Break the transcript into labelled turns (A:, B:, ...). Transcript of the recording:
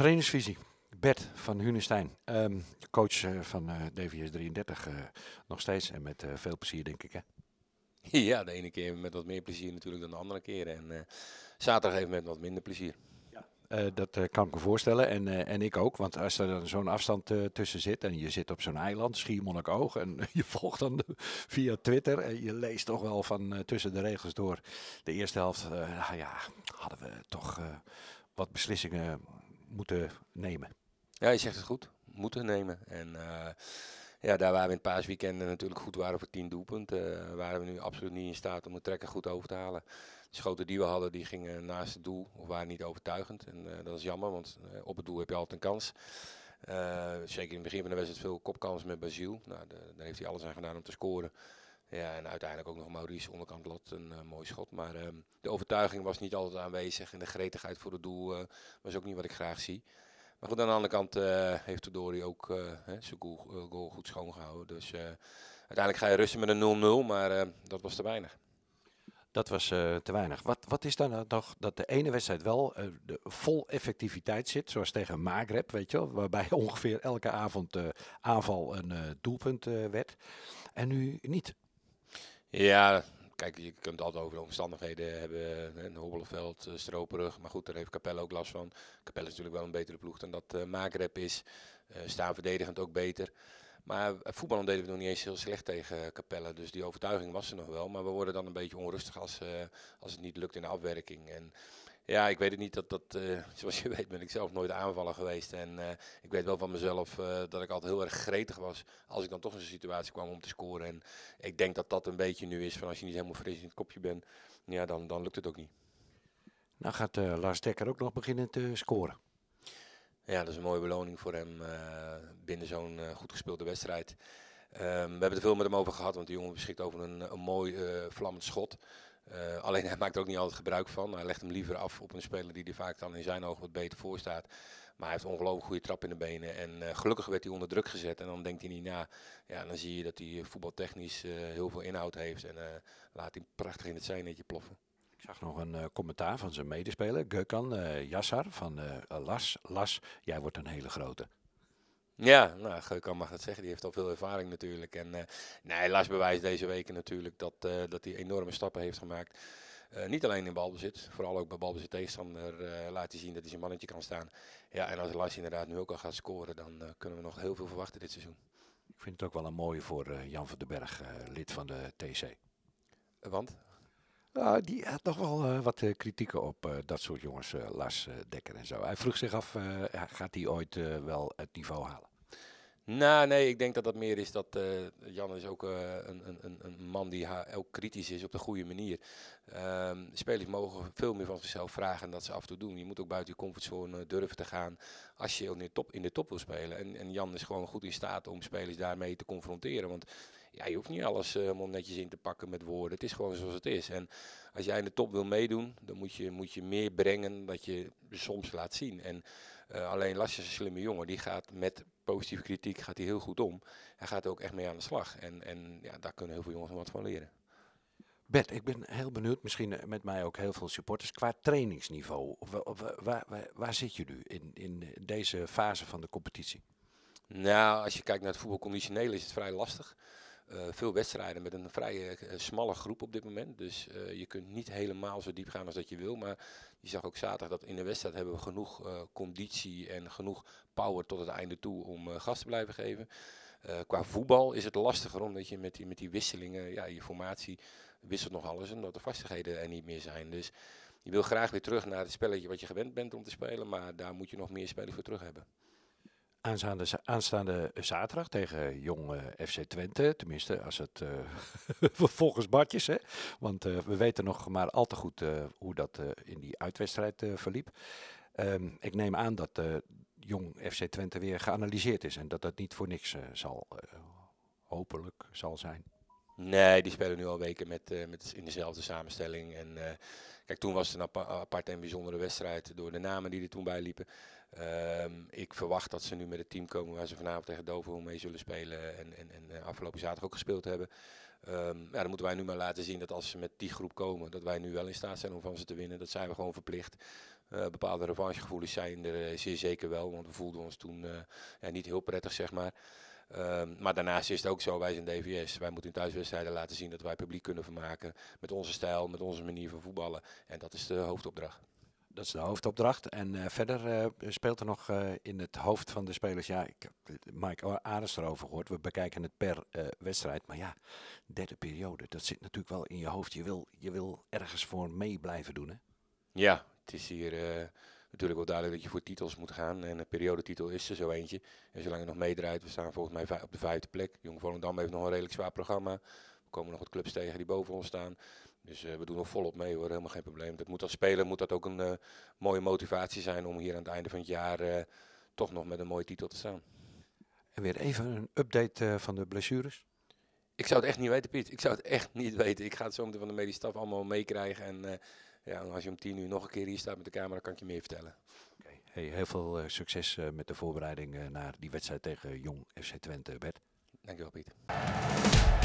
A: Trainersvisie. Bert van Hunestein, ehm, coach eh, van eh, DVS 33 eh, nog steeds en met veel plezier denk ik hè?
B: Ja, de ene keer met wat meer plezier natuurlijk dan de andere keer en zaterdag even met wat minder plezier.
A: dat kan ik me voorstellen. En, en ik ook. Want als er dan zo'n afstand tussen zit en je zit op zo'n eiland, oog. en je volgt dan via Twitter en je leest toch wel van tussen de regels door. De eerste helft, ja, hadden we toch wat beslissingen moeten nemen.
B: Ja, je zegt het goed. Moeten nemen. En eh, ja, daar waar we in het paasweekend natuurlijk goed waren voor tien doelpunten, eh, waren we nu absoluut niet in staat om de trekker goed over te halen. De schoten die we hadden, die gingen naast het doel of waren niet overtuigend. En eh, dat is jammer, want op het doel heb je altijd een kans. zeker in het begin van de wedstrijd veel kopkans met Basiel. Nou, daar heeft hij alles aan gedaan om te scoren. Ja, en uiteindelijk ook nog Maurice onderkant lot, een eh, mooi schot. Maar ehm, de overtuiging was niet altijd aanwezig en de gretigheid voor het doel eh, was ook niet wat ik graag zie. Maar goed, aan de andere kant eh, heeft Todori ook zijn goal, goal, goed schoongehouden. Dus uiteindelijk ga je rusten met een 0-0, maar dat was te weinig. Dat was te weinig.
A: Wat, wat is dan nog dat de ene wedstrijd wel de, vol effectiviteit zit, zoals tegen Maghreb, weet je wel, waarbij ongeveer elke avond aanval een doelpunt werd. En nu niet.
B: Ja, kijk, je kunt altijd over de omstandigheden hebben. Een Hobbelveld, eh, Stroperug. Maar goed, daar heeft Capelle ook last van. Capelle is natuurlijk wel een betere ploeg dan dat uh, is. staanverdedigend eh, staan verdedigend ook beter. Maar voetballen deden we nog niet eens heel slecht tegen Capelle. Dus die overtuiging was er nog wel. Maar we worden dan een beetje onrustig als, als het niet lukt in de afwerking. En ja, ik weet het niet. Dat, dat, eh, zoals je weet ben ik zelf nooit aanvaller geweest. En eh, ik weet wel van mezelf eh, dat ik altijd heel erg gretig was als ik dan toch in zo'n situatie kwam om te scoren. En ik denk dat dat een beetje nu is van als je niet helemaal fris in het kopje bent, ja, dan, dan lukt het ook niet.
A: Nou gaat Lars Dekker ook nog beginnen te scoren.
B: Ja, dat is een mooie beloning voor hem binnen zo'n goed gespeelde wedstrijd. Ehm, we hebben er veel met hem over gehad, want die jongen beschikt over een, een mooi vlammend schot. Eh, alleen hij maakt er ook niet altijd gebruik van. Hij legt hem liever af op een speler die er vaak dan in zijn ogen wat beter voor staat. Maar hij heeft ongelooflijk goede trap in de benen. En eh, gelukkig werd hij onder druk gezet. En dan denkt hij niet na. Ja, dan zie je dat hij eh, voetbaltechnisch heel veel inhoud heeft. En laat hij prachtig in het zijnetje ploffen. Ik zag nog
A: een commentaar van zijn medespeler, Gökhan Yassar van Las. Las, jij wordt een hele grote.
B: Ja, nou, kan mag dat zeggen. Die heeft al veel ervaring natuurlijk. En eh, nee, Lars bewijst deze weken natuurlijk dat, eh, dat hij enorme stappen heeft gemaakt. Eh, niet alleen in balbezit, vooral ook bij balbezit tegenstander laat hij zien dat hij zijn mannetje kan staan. Ja, en als Lars inderdaad nu ook al gaat scoren, dan kunnen we nog heel veel verwachten dit seizoen. Ik vind het ook wel een mooie voor Jan van den Berg, lid van de TC. Want? die had
A: nog wel wat kritieken op dat soort jongens, Lars Dekker en zo. Hij vroeg zich af, gaat hij ooit wel het niveau halen?
B: Nou, nee, ik denk dat dat meer is dat eh, Jan is ook eh, een, een, een, man die ook kritisch is op de goede manier. Ehm, spelers mogen veel meer van zichzelf vragen en dat ze af en toe doen. Je moet ook buiten je comfortzone durven te gaan als je in de top, in de top wil spelen. En, en Jan is gewoon goed in staat om spelers daarmee te confronteren. Want ja, je hoeft niet alles eh, helemaal netjes in te pakken met woorden. Het is gewoon zoals het is. En als jij in de top wil meedoen, dan moet je, moet je meer brengen dat je soms laat zien. En eh, alleen Lars is een slimme jongen. Die gaat met positieve kritiek gaat hij heel goed om. Hij gaat ook echt mee aan de slag. En, en ja, daar kunnen heel veel jongens wat van leren.
A: Bert, ik ben heel benieuwd, misschien eh, met mij ook heel veel supporters, qua trainingsniveau. Waar, waar, waar, waar zit je nu in, in deze fase van de competitie?
B: Nou, als je kijkt naar het voetbalconditioneel is het vrij lastig. Eh, veel wedstrijden met een vrij eh, smalle groep op dit moment. Dus eh, je kunt niet helemaal zo diep gaan als dat je wil. Maar je zag ook zaterdag dat in de wedstrijd hebben we genoeg conditie en genoeg power tot het einde toe om gas te blijven geven. qua voetbal is het lastiger omdat je met die, met die wisselingen, ja, je formatie wisselt nog alles omdat de vastigheden er niet meer zijn. Dus je wil graag weer terug naar het spelletje wat je gewend bent om te spelen, maar daar moet je nog meer spelers voor terug hebben.
A: Aanstaande, aanstaande zaterdag tegen jong eh, FC Twente. Tenminste, als het eh, volgens Bartjes. Hè? Want eh, we weten nog maar al te goed hoe dat in die uitwedstrijd verliep. Ehm, ik neem aan dat jong
B: FC Twente weer geanalyseerd is en dat dat niet voor niks zal,
A: uh, hopelijk zal
B: zijn. Nee, die spelen nu al weken met, eh, met in dezelfde samenstelling. En eh, kijk, toen was het een aparte apart en bijzondere wedstrijd door de namen die er toen bij liepen. Ehm, ik verwacht dat ze nu met het team komen waar ze vanavond tegen Dover mee zullen spelen. En, en, en eh, afgelopen zaterdag ook gespeeld hebben. Um, ja, dan moeten wij nu maar laten zien dat als ze met die groep komen, dat wij nu wel in staat zijn om van ze te winnen. Dat zijn we gewoon verplicht. bepaalde revanchegevoelens zijn er zeer zeker wel, want we voelden ons toen ja, niet heel prettig, zeg maar. Ehm, maar daarnaast is het ook zo, wij zijn DVS. Wij moeten in thuiswedstrijden laten zien dat wij publiek kunnen vermaken met onze stijl, met onze manier van voetballen. En dat is de hoofdopdracht.
A: Dat is de hoofdopdracht. En eh, verder eh, speelt er nog eh, in het hoofd van de spelers. Ja, ik heb Mike oh, Ares erover gehoord. We bekijken het per wedstrijd. Maar ja, derde periode, dat zit natuurlijk wel in je hoofd. Je wil, je wil ergens voor mee blijven doen. Hè?
B: Ja, het is hier natuurlijk wel duidelijk dat je voor titels moet gaan. En een periodetitel is er zo eentje. En zolang je nog meedraait, we staan volgens mij op de vijfde plek. Jong Volendam heeft nog een redelijk zwaar programma. We komen nog wat clubs tegen die boven ons staan. Dus eh, we doen nog volop mee hoor, helemaal geen probleem. Dat moet als speler moet dat ook een eh, mooie motivatie zijn om hier aan het einde van het jaar eh, toch nog met een mooie titel te staan.
A: En weer even een update van de blessures. Ik
B: zou het echt niet weten, Piet. Ik zou het echt niet weten. Ik ga het zo meteen van de medische staf allemaal meekrijgen. En ja, en als je om tien uur nog een keer hier staat met de camera, kan ik je meer vertellen.
A: Hey, heel veel eh, succes eh, met de voorbereiding eh, naar die wedstrijd tegen Jong FC Twente, Bert. Dankjewel, Piet.